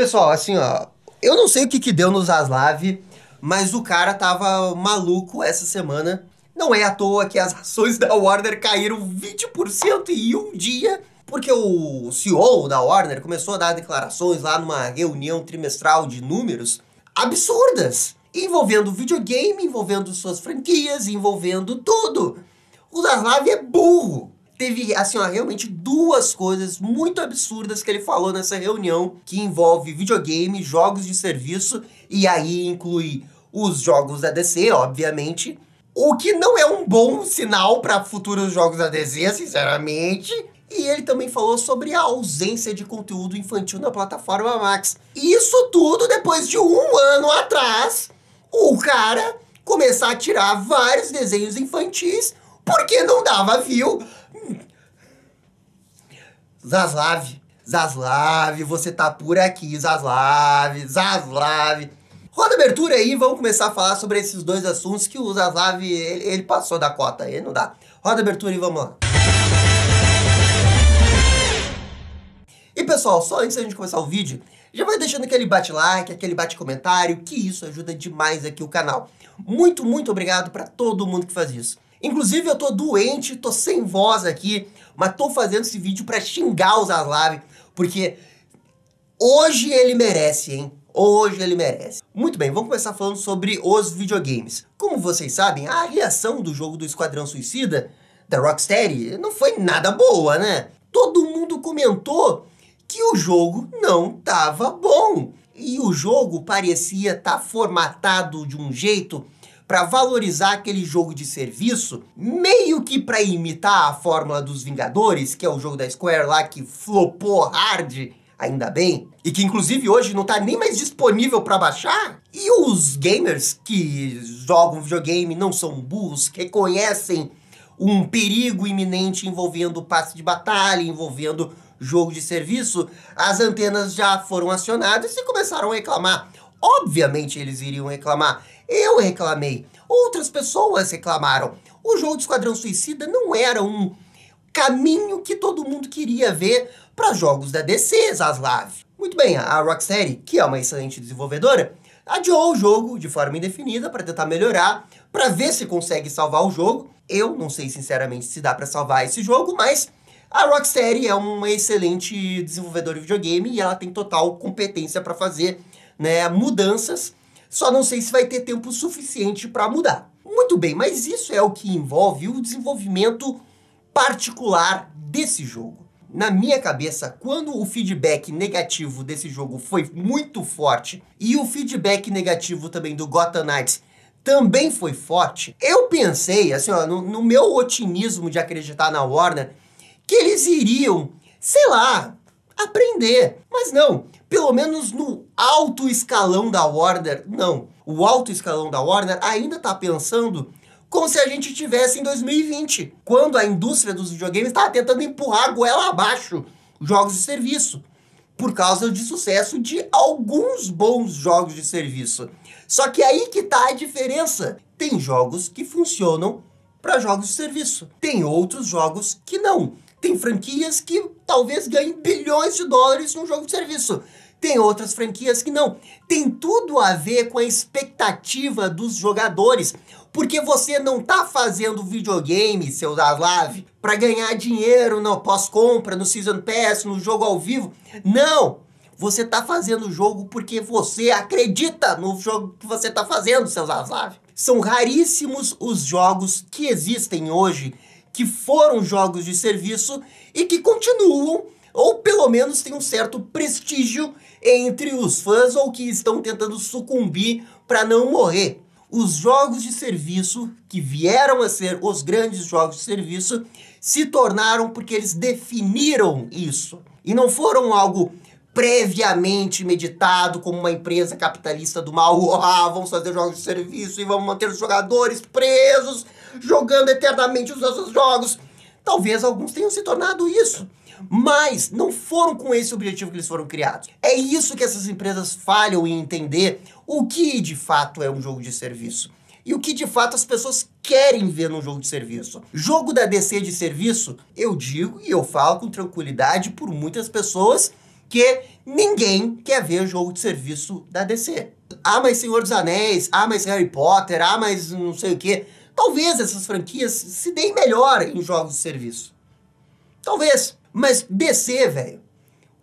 Pessoal, assim, ó, eu não sei o que, que deu no Zaslav, mas o cara tava maluco essa semana. Não é à toa que as ações da Warner caíram 20% em um dia, porque o CEO da Warner começou a dar declarações lá numa reunião trimestral de números absurdas, envolvendo videogame, envolvendo suas franquias, envolvendo tudo. O Zaslav é burro teve, assim, ó, realmente duas coisas muito absurdas que ele falou nessa reunião que envolve videogame, jogos de serviço e aí inclui os jogos da DC, obviamente. O que não é um bom sinal para futuros jogos da DC, sinceramente. E ele também falou sobre a ausência de conteúdo infantil na plataforma Max. Isso tudo depois de um ano atrás, o cara começar a tirar vários desenhos infantis porque não dava view Zaslav, Zaslav, você tá por aqui, Zaslav, Zaslav. Roda abertura aí, vamos começar a falar sobre esses dois assuntos que o Zaslav, ele, ele passou da cota, aí, não dá. Roda abertura e vamos lá. E pessoal, só antes da gente começar o vídeo, já vai deixando aquele bate-like, aquele bate-comentário, que isso ajuda demais aqui o canal. Muito, muito obrigado para todo mundo que faz isso. Inclusive, eu tô doente, tô sem voz aqui, mas tô fazendo esse vídeo para xingar o Zaslav, porque hoje ele merece, hein? Hoje ele merece. Muito bem, vamos começar falando sobre os videogames. Como vocês sabem, a reação do jogo do Esquadrão Suicida, da Rocksteady, não foi nada boa, né? Todo mundo comentou que o jogo não tava bom. E o jogo parecia estar tá formatado de um jeito para valorizar aquele jogo de serviço, meio que para imitar a fórmula dos Vingadores, que é o jogo da Square lá que flopou hard, ainda bem, e que inclusive hoje não tá nem mais disponível para baixar. E os gamers que jogam videogame não são burros, reconhecem um perigo iminente envolvendo passe de batalha, envolvendo jogo de serviço, as antenas já foram acionadas e começaram a reclamar. Obviamente eles iriam reclamar. Eu reclamei. Outras pessoas reclamaram. O jogo do Esquadrão Suicida não era um caminho que todo mundo queria ver para jogos da DC, Zaslav. Muito bem, a Rocksteady, que é uma excelente desenvolvedora, adiou o jogo de forma indefinida para tentar melhorar, para ver se consegue salvar o jogo. Eu não sei sinceramente se dá para salvar esse jogo, mas a Rocksteady é uma excelente desenvolvedora de videogame e ela tem total competência para fazer né, mudanças só não sei se vai ter tempo suficiente para mudar. Muito bem, mas isso é o que envolve o desenvolvimento particular desse jogo. Na minha cabeça, quando o feedback negativo desse jogo foi muito forte e o feedback negativo também do Gotham Knights também foi forte, eu pensei, assim, ó, no, no meu otimismo de acreditar na Warner, que eles iriam, sei lá, aprender. Mas não, pelo menos no alto escalão da Warner, não. O alto escalão da Warner ainda está pensando como se a gente tivesse em 2020, quando a indústria dos videogames estava tentando empurrar a goela abaixo jogos de serviço, por causa de sucesso de alguns bons jogos de serviço. Só que aí que tá a diferença. Tem jogos que funcionam para jogos de serviço, tem outros jogos que não. Tem franquias que talvez ganhem bilhões de dólares num jogo de serviço. Tem outras franquias que não. Tem tudo a ver com a expectativa dos jogadores, porque você não tá fazendo videogame, seu Zaslav, para ganhar dinheiro no pós-compra, no Season Pass, no jogo ao vivo. Não! Você tá fazendo o jogo porque você acredita no jogo que você tá fazendo, seu Zaslav. São raríssimos os jogos que existem hoje que foram jogos de serviço e que continuam, ou pelo menos têm um certo prestígio entre os fãs ou que estão tentando sucumbir para não morrer. Os jogos de serviço, que vieram a ser os grandes jogos de serviço, se tornaram porque eles definiram isso. E não foram algo previamente meditado como uma empresa capitalista do mal. Ah, vamos fazer jogos de serviço e vamos manter os jogadores presos, jogando eternamente os nossos jogos. Talvez alguns tenham se tornado isso. Mas não foram com esse objetivo que eles foram criados. É isso que essas empresas falham em entender o que de fato é um jogo de serviço e o que de fato as pessoas querem ver num jogo de serviço. Jogo da DC de serviço, eu digo e eu falo com tranquilidade por muitas pessoas porque ninguém quer ver jogo de serviço da DC. Ah, mas Senhor dos Anéis, ah, mas Harry Potter, ah, mas não sei o quê. Talvez essas franquias se deem melhor em jogos de serviço. Talvez. Mas DC, velho,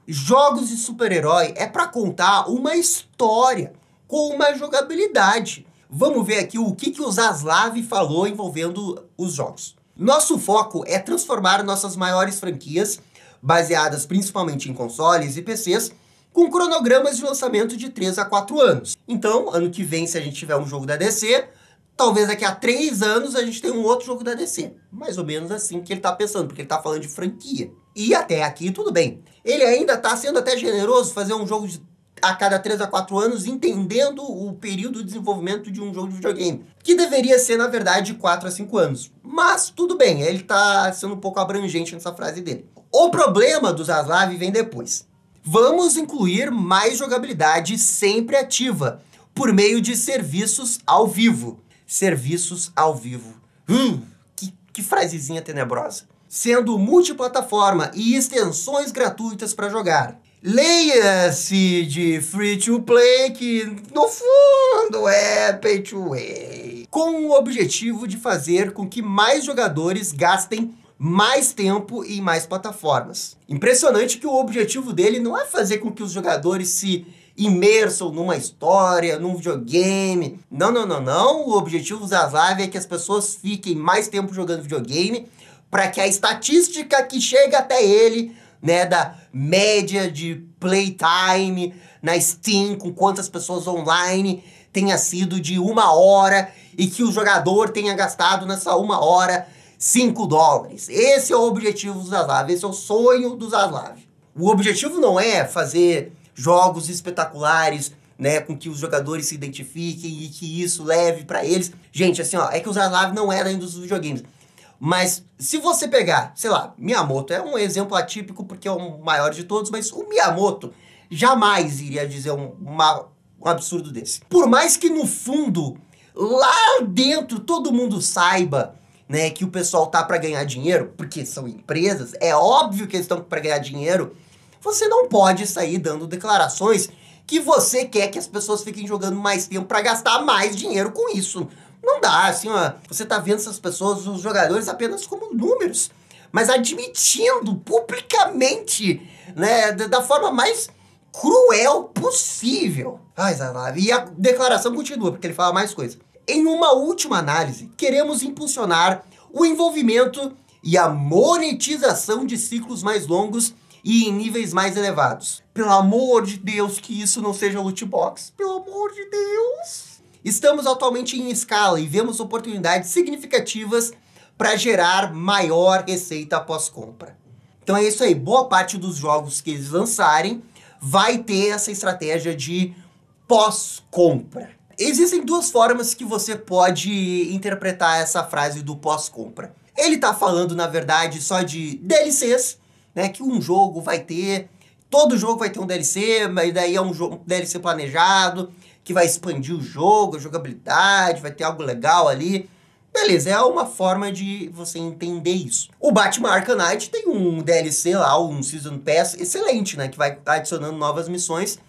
jogos de super-herói é para contar uma história com uma jogabilidade. Vamos ver aqui o que, que o Zaslav falou envolvendo os jogos. Nosso foco é transformar nossas maiores franquias baseadas principalmente em consoles e PCs, com cronogramas de lançamento de 3 a 4 anos. Então, ano que vem, se a gente tiver um jogo da DC, talvez daqui a 3 anos a gente tenha um outro jogo da DC. Mais ou menos assim que ele está pensando, porque ele está falando de franquia. E até aqui tudo bem. Ele ainda está sendo até generoso fazer um jogo de a cada 3 a 4 anos, entendendo o período de desenvolvimento de um jogo de videogame, que deveria ser, na verdade, de 4 a 5 anos. Mas tudo bem, ele está sendo um pouco abrangente nessa frase dele. O problema do Zaslav vem depois. Vamos incluir mais jogabilidade sempre ativa, por meio de serviços ao vivo. Serviços ao vivo. Hum, que, que frasezinha tenebrosa sendo multiplataforma e extensões gratuitas para jogar. Leia-se de free to play, que no fundo é pay to win, com o objetivo de fazer com que mais jogadores gastem mais tempo e mais plataformas. Impressionante que o objetivo dele não é fazer com que os jogadores se imersam numa história, num videogame. Não, não, não, não. O objetivo das lives é que as pessoas fiquem mais tempo jogando videogame para que a estatística que chega até ele né, da média de playtime na Steam, com quantas pessoas online, tenha sido de uma hora e que o jogador tenha gastado nessa uma hora 5 dólares. Esse é o objetivo do Zaslav, esse é o sonho do Zaslav. O objetivo não é fazer jogos espetaculares, né, com que os jogadores se identifiquem e que isso leve para eles. Gente, assim, ó, é que o Zaslav não era é ainda dos videogames. Mas se você pegar, sei lá, Miyamoto é um exemplo atípico porque é o maior de todos, mas o Miyamoto jamais iria dizer um, uma, um absurdo desse. Por mais que no fundo, lá dentro, todo mundo saiba né, que o pessoal tá para ganhar dinheiro, porque são empresas, é óbvio que eles estão para ganhar dinheiro. Você não pode sair dando declarações que você quer que as pessoas fiquem jogando mais tempo para gastar mais dinheiro com isso. Não dá, assim, ó, você tá vendo essas pessoas, os jogadores, apenas como números, mas admitindo publicamente, né, da forma mais cruel possível. Ai, Zanab. E a declaração continua, porque ele fala mais coisa. Em uma última análise, queremos impulsionar o envolvimento e a monetização de ciclos mais longos e em níveis mais elevados. Pelo amor de Deus, que isso não seja lootbox Pelo amor de Deus. Estamos atualmente em escala e vemos oportunidades significativas para gerar maior receita pós-compra. Então é isso aí, boa parte dos jogos que eles lançarem vai ter essa estratégia de pós-compra. Existem duas formas que você pode interpretar essa frase do pós-compra. Ele está falando, na verdade, só de DLCs, né, que um jogo vai ter, todo jogo vai ter um DLC, mas daí é um, jogo, um DLC planejado, que vai expandir o jogo, a jogabilidade, vai ter algo legal ali. Beleza, é uma forma de você entender isso. O Batman Arkham Knight tem um DLC lá, um Season Pass excelente, né? Que vai adicionando novas missões,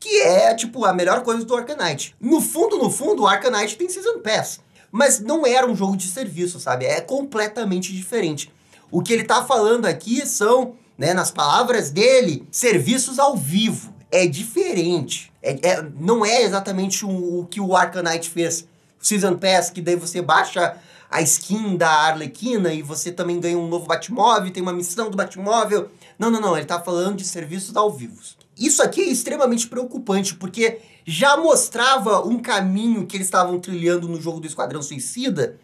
que é, tipo, a melhor coisa do Arkham Knight. No fundo, no fundo, o Arkham Knight tem Season Pass. Mas não era um jogo de serviço, sabe? É completamente diferente. O que ele tá falando aqui são, né, nas palavras dele, serviços ao vivo é diferente. É, é não é exatamente o, o que o Arcanite fez. O Season Pass, que daí você baixa a skin da Arlequina e você também ganha um novo Batmóvel, tem uma missão do Batmóvel. Não, não, não, ele tá falando de serviços ao vivo. Isso aqui é extremamente preocupante, porque já mostrava um caminho que eles estavam trilhando no jogo do Esquadrão Suicida,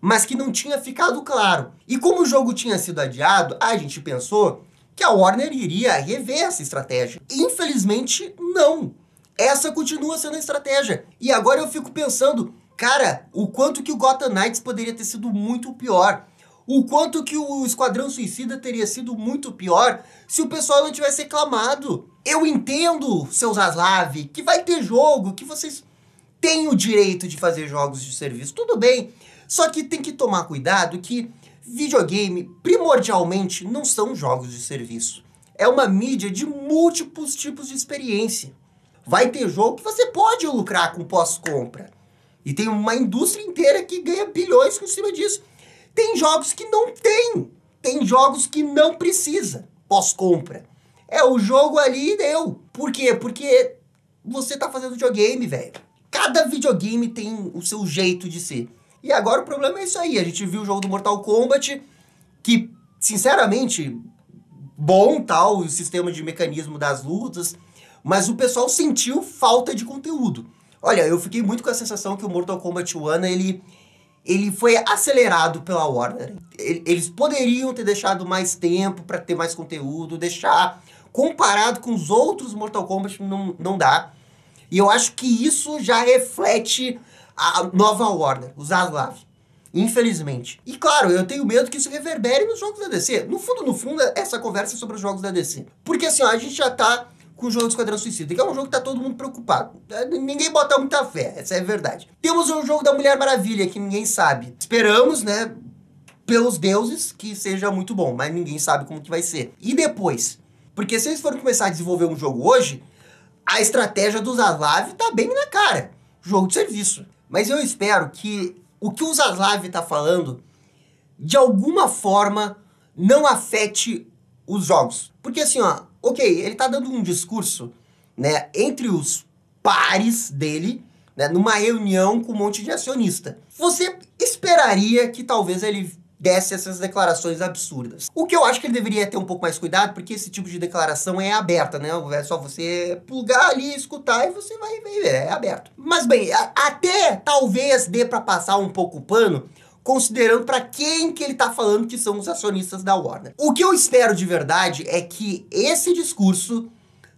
mas que não tinha ficado claro. E como o jogo tinha sido adiado, a gente pensou que a Warner iria rever essa estratégia. Infelizmente, não. Essa continua sendo a estratégia. E agora eu fico pensando, cara, o quanto que o Gotham Knights poderia ter sido muito pior. O quanto que o Esquadrão Suicida teria sido muito pior se o pessoal não tivesse reclamado. Eu entendo, seus Aslav, que vai ter jogo, que vocês têm o direito de fazer jogos de serviço, tudo bem. Só que tem que tomar cuidado que Videogame, primordialmente, não são jogos de serviço. É uma mídia de múltiplos tipos de experiência. Vai ter jogo que você pode lucrar com pós-compra. E tem uma indústria inteira que ganha bilhões por cima disso. Tem jogos que não tem. Tem jogos que não precisa pós-compra. É o jogo ali deu. Por quê? Porque você tá fazendo videogame, velho. Cada videogame tem o seu jeito de ser. E agora o problema é isso aí. A gente viu o jogo do Mortal Kombat, que, sinceramente, bom tal, o sistema de mecanismo das lutas, mas o pessoal sentiu falta de conteúdo. Olha, eu fiquei muito com a sensação que o Mortal Kombat 1, ele, ele foi acelerado pela Warner. Eles poderiam ter deixado mais tempo para ter mais conteúdo, deixar comparado com os outros Mortal Kombat não, não dá. E eu acho que isso já reflete a nova Warner, os Aslav. Infelizmente. E claro, eu tenho medo que isso reverbere nos jogos da DC. No fundo, no fundo, é essa conversa é sobre os jogos da DC. Porque assim, ó, a gente já tá com o jogo do Esquadrão Suicida, que é um jogo que tá todo mundo preocupado. É, ninguém bota muita fé, essa é a verdade. Temos o jogo da Mulher Maravilha, que ninguém sabe. Esperamos, né, pelos deuses, que seja muito bom, mas ninguém sabe como que vai ser. E depois? Porque se eles forem começar a desenvolver um jogo hoje, a estratégia dos Aslav tá bem na cara. Jogo de serviço. Mas eu espero que o que o Zaslav está falando, de alguma forma, não afete os jogos. Porque assim, ó, ok, ele está dando um discurso, né, entre os pares dele, né, numa reunião com um monte de acionista. Você esperaria que talvez ele desse essas declarações absurdas. O que eu acho que ele deveria ter um pouco mais cuidado, porque esse tipo de declaração é aberta, né? É só você plugar ali, escutar e você vai ver, é aberto. Mas bem, até talvez dê para passar um pouco o pano, considerando para quem que ele tá falando que são os acionistas da Warner. O que eu espero de verdade é que esse discurso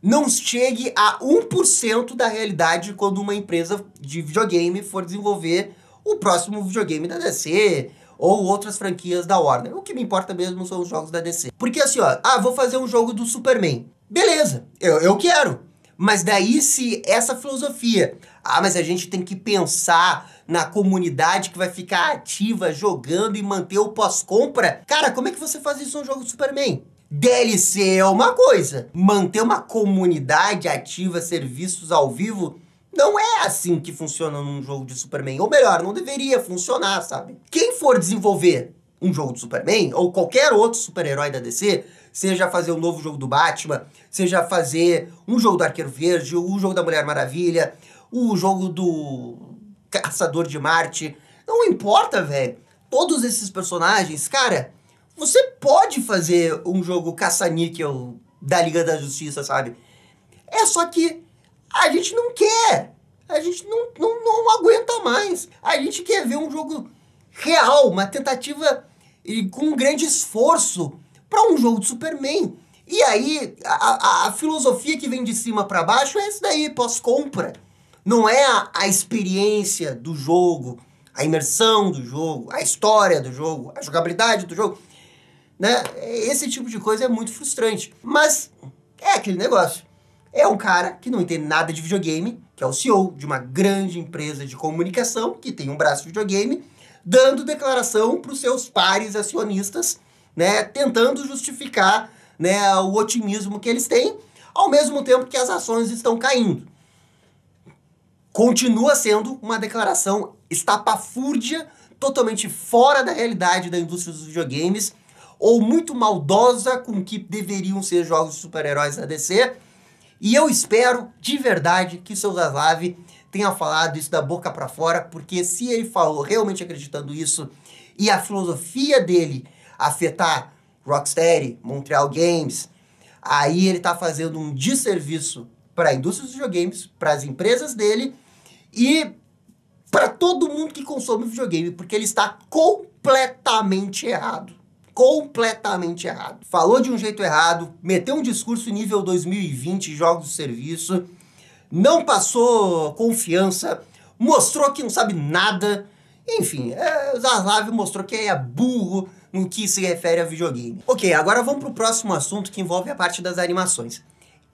não chegue a 1% da realidade quando uma empresa de videogame for desenvolver o próximo videogame da DC, ou outras franquias da Warner. O que me importa mesmo são os jogos da DC. Porque assim, ó, ah, vou fazer um jogo do Superman. Beleza, eu, eu quero. Mas daí se essa filosofia, ah, mas a gente tem que pensar na comunidade que vai ficar ativa jogando e manter o pós-compra. Cara, como é que você faz isso num jogo do Superman? DLC é uma coisa, manter uma comunidade ativa, serviços ao vivo não é assim que funciona num jogo de Superman. Ou melhor, não deveria funcionar, sabe? Quem for desenvolver um jogo de Superman, ou qualquer outro super-herói da DC, seja fazer um novo jogo do Batman, seja fazer um jogo do Arqueiro Verde, o jogo da Mulher Maravilha, o jogo do Caçador de Marte, não importa, velho. Todos esses personagens, cara, você pode fazer um jogo caça-níquel da Liga da Justiça, sabe? É só que a gente não quer. A gente não, não, não aguenta mais. A gente quer ver um jogo real, uma tentativa e com um grande esforço para um jogo de Superman. E aí, a, a, filosofia que vem de cima para baixo é isso daí, pós-compra. Não é a, a experiência do jogo, a imersão do jogo, a história do jogo, a jogabilidade do jogo. Né? Esse tipo de coisa é muito frustrante. Mas é aquele negócio é um cara que não entende nada de videogame, que é o CEO de uma grande empresa de comunicação, que tem um braço de videogame, dando declaração para os seus pares acionistas, né, tentando justificar né, o otimismo que eles têm, ao mesmo tempo que as ações estão caindo. Continua sendo uma declaração estapafúrdia, totalmente fora da realidade da indústria dos videogames, ou muito maldosa com o que deveriam ser jogos de super-heróis da DC, e eu espero de verdade que o seu Zaslav tenha falado isso da boca para fora, porque se ele falou realmente acreditando isso e a filosofia dele afetar Rocksteady, Montreal Games, aí ele está fazendo um desserviço para a indústria dos videogames, para as empresas dele e para todo mundo que consome videogame, porque ele está completamente errado completamente errado. Falou de um jeito errado, meteu um discurso nível 2020, jogos de serviço, não passou confiança, mostrou que não sabe nada. Enfim, é, Zaslav mostrou que é burro no que se refere a videogame. Ok, agora vamos para o próximo assunto que envolve a parte das animações.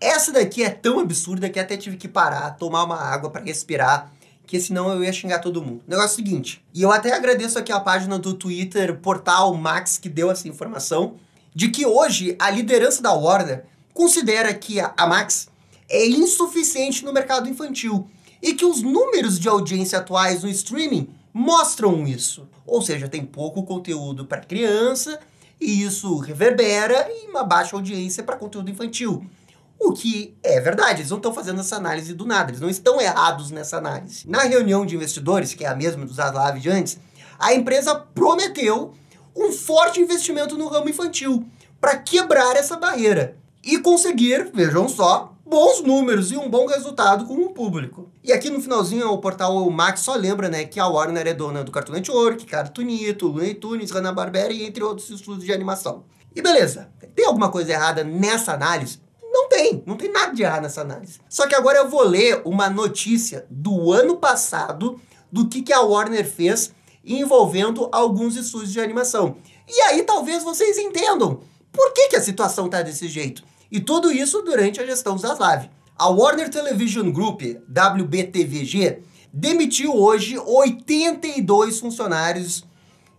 Essa daqui é tão absurda que até tive que parar, tomar uma água para respirar porque senão eu ia xingar todo mundo. Negócio é seguinte, e eu até agradeço aqui a página do Twitter, portal Max, que deu essa informação, de que hoje a liderança da Warner considera que a, a Max é insuficiente no mercado infantil e que os números de audiência atuais no streaming mostram isso. Ou seja, tem pouco conteúdo para criança e isso reverbera em uma baixa audiência para conteúdo infantil. O que é verdade, eles não estão fazendo essa análise do nada, eles não estão errados nessa análise. Na reunião de investidores, que é a mesma dos Aslav de antes, a empresa prometeu um forte investimento no ramo infantil para quebrar essa barreira e conseguir, vejam só, bons números e um bom resultado com o público. E aqui no finalzinho o portal Max só lembra, né, que a Warner é dona do Cartoon Network, Cartoonito, Looney Tunes, Hanna-Barbera e entre outros estudos de animação. E beleza, tem alguma coisa errada nessa análise? Não tem, não tem nada de errado nessa análise. Só que agora eu vou ler uma notícia do ano passado do que, que a Warner fez envolvendo alguns estúdios de animação. E aí talvez vocês entendam por que, que a situação tá desse jeito. E tudo isso durante a gestão Zaslav. A Warner Television Group, WBTVG, demitiu hoje 82 funcionários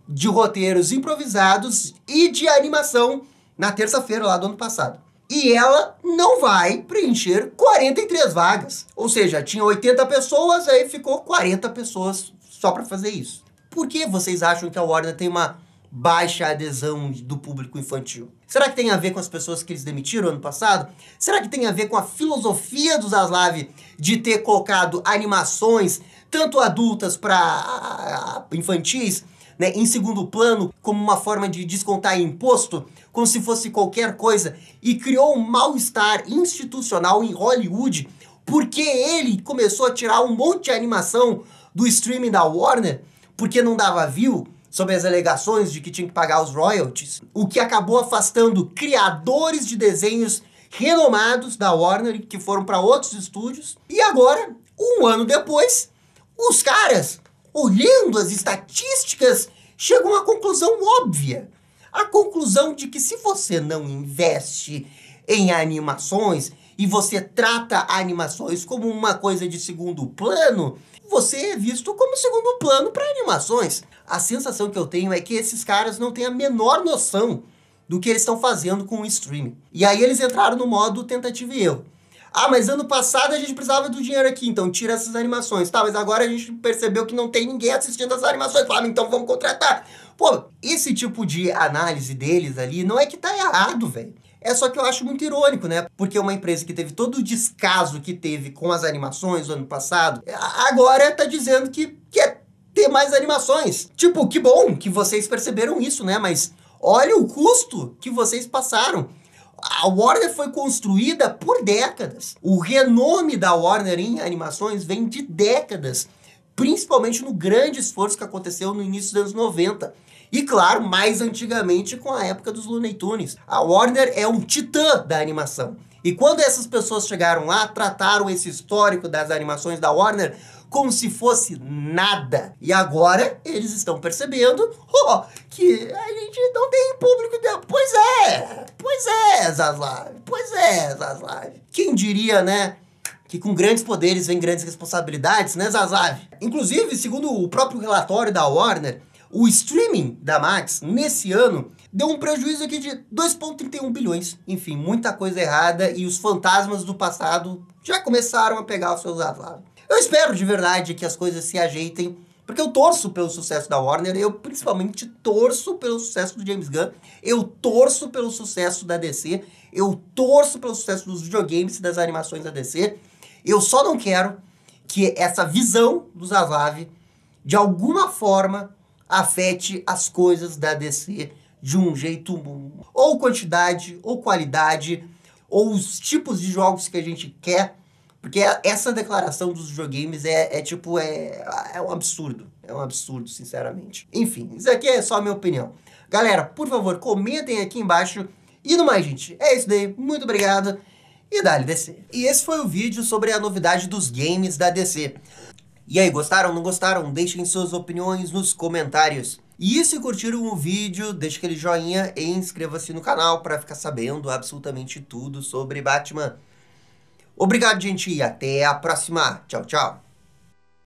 de roteiros improvisados e de animação na terça-feira lá do ano passado e ela não vai preencher 43 vagas. Ou seja, tinha 80 pessoas, aí ficou 40 pessoas só para fazer isso. Por que vocês acham que a Warner tem uma baixa adesão do público infantil? Será que tem a ver com as pessoas que eles demitiram ano passado? Será que tem a ver com a filosofia dos Zaslav de ter colocado animações tanto adultas para infantis né, em segundo plano como uma forma de descontar imposto, como se fosse qualquer coisa, e criou um mal-estar institucional em Hollywood porque ele começou a tirar um monte de animação do streaming da Warner porque não dava view sobre as alegações de que tinha que pagar os royalties, o que acabou afastando criadores de desenhos renomados da Warner que foram para outros estúdios. E agora, um ano depois, os caras, olhando as estatísticas chegam à conclusão óbvia. A conclusão de que se você não investe em animações e você trata animações como uma coisa de segundo plano, você é visto como segundo plano para animações. A sensação que eu tenho é que esses caras não têm a menor noção do que eles estão fazendo com o streaming. E aí eles entraram no modo tentativa e erro. Ah, mas ano passado a gente precisava do dinheiro aqui, então tira essas animações. Tá, mas agora a gente percebeu que não tem ninguém assistindo as animações. Fala, então vamos contratar. Pô, esse tipo de análise deles ali não é que tá errado, velho. É só que eu acho muito irônico, né? Porque uma empresa que teve todo o descaso que teve com as animações no ano passado, agora tá dizendo que quer ter mais animações. Tipo, que bom que vocês perceberam isso, né? Mas olha o custo que vocês passaram a Warner foi construída por décadas. O renome da Warner em animações vem de décadas, principalmente no grande esforço que aconteceu no início dos anos 90. E claro, mais antigamente com a época dos Looney Tunes. A Warner é um titã da animação. E quando essas pessoas chegaram lá, trataram esse histórico das animações da Warner como se fosse nada. E agora eles estão percebendo oh, que a gente não tem público. De... Pois é, pois é, Zaslav, pois é, Zaslav. Quem diria, né? que com grandes poderes vem grandes responsabilidades, né, Zaslav? Inclusive, segundo o próprio relatório da Warner, o streaming da Max nesse ano deu um prejuízo aqui de 2,31 bilhões. Enfim, muita coisa errada e os fantasmas do passado já começaram a pegar os seus Zaslav. Eu espero de verdade que as coisas se ajeitem, porque eu torço pelo sucesso da Warner, eu principalmente torço pelo sucesso do James Gunn, eu torço pelo sucesso da DC, eu torço pelo sucesso dos videogames e das animações da DC. Eu só não quero que essa visão do Zaslav de alguma forma afete as coisas da DC de um jeito ou quantidade ou qualidade ou os tipos de jogos que a gente quer porque é, essa declaração dos videogames é, é tipo, é, é um absurdo. É um absurdo, sinceramente. Enfim, isso aqui é só a minha opinião. Galera, por favor, comentem aqui embaixo. E no mais, gente, é isso daí. Muito obrigado e dá-lhe DC. E esse foi o vídeo sobre a novidade dos games da DC. E aí, gostaram, não gostaram? Deixem suas opiniões nos comentários. E se curtiram o vídeo, deixe aquele joinha e inscreva-se no canal para ficar sabendo absolutamente tudo sobre Batman. Obrigado, gente, e até a próxima. Tchau, tchau.